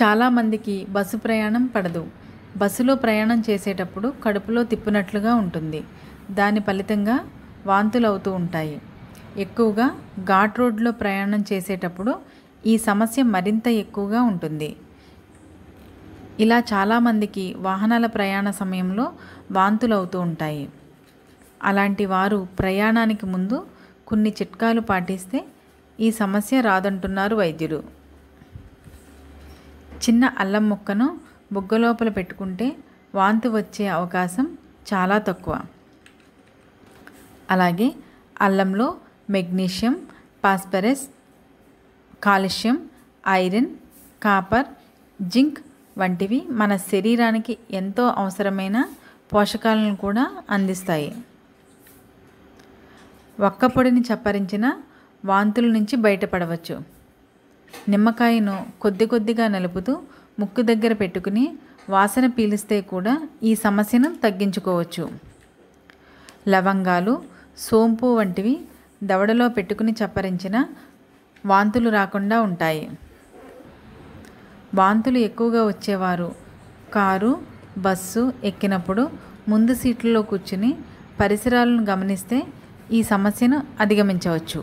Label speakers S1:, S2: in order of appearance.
S1: చాలామందికి బస్సు ప్రయాణం పడదు బస్సులో ప్రయాణం చేసేటప్పుడు కడుపులో తిప్పినట్లుగా ఉంటుంది దాని ఫలితంగా వాంతులు అవుతూ ఉంటాయి ఎక్కువగా ఘాట్ రోడ్లో ప్రయాణం చేసేటప్పుడు ఈ సమస్య మరింత ఎక్కువగా ఉంటుంది ఇలా చాలామందికి వాహనాల ప్రయాణ సమయంలో వాంతులు అవుతూ ఉంటాయి అలాంటి వారు ప్రయాణానికి ముందు కొన్ని చిట్కాలు పాటిస్తే ఈ సమస్య రాదంటున్నారు వైద్యులు చిన్న అల్లం ముక్కను బుగ్గలోపల పెట్టుకుంటే వాంతి వచ్చే అవకాశం చాలా తక్కువ అలాగే అల్లంలో magnesium phosphorus calcium iron copper zinc వంటివి మన శరీరానికి ఎంతో అవసరమైన పోషకాలను కూడా అందిస్తాయి ఒక్క పొడిని చప్పరించిన వాంతుల నుంచి బయటపడవచ్చు నిమ్మకాయను కొద్ది కొద్దిగా నలుపుతూ ముక్కు దగ్గర పెట్టుకుని వాసన పీలిస్తే కూడా ఈ సమస్యను తగ్గించుకోవచ్చు లవంగాలు సోంపు వంటివి దవడలో పెట్టుకుని చప్పరించిన వాంతులు రాకుండా ఉంటాయి వాంతులు ఎక్కువగా వచ్చేవారు కారు బస్సు ఎక్కినప్పుడు ముందు సీట్లలో కూర్చుని పరిసరాలను గమనిస్తే ఈ సమస్యను అధిగమించవచ్చు